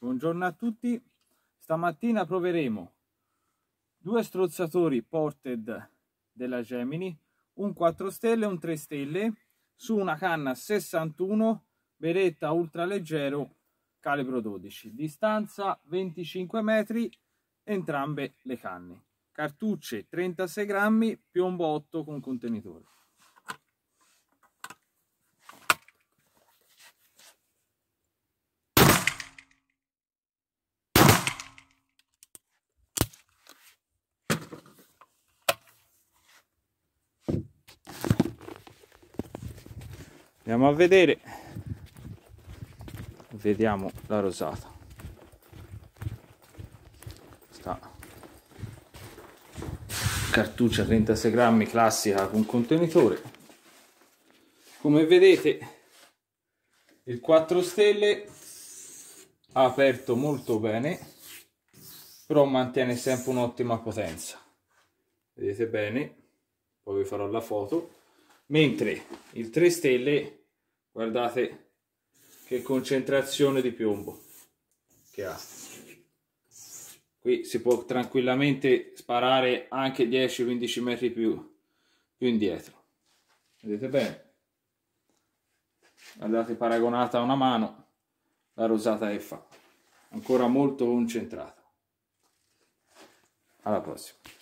Buongiorno a tutti, stamattina proveremo due strozzatori ported della Gemini, un 4 stelle e un 3 stelle su una canna 61 beretta ultraleggero calibro 12, distanza 25 metri entrambe le canne, cartucce 36 grammi, piombo 8 con contenitore. andiamo a vedere vediamo la rosata sta cartuccia 36 grammi classica con contenitore come vedete il 4 stelle ha aperto molto bene però mantiene sempre un'ottima potenza vedete bene poi vi farò la foto mentre il 3 stelle guardate che concentrazione di piombo che ha qui si può tranquillamente sparare anche 10-15 metri più, più indietro vedete bene guardate paragonata a una mano la rosata che fa ancora molto concentrata alla prossima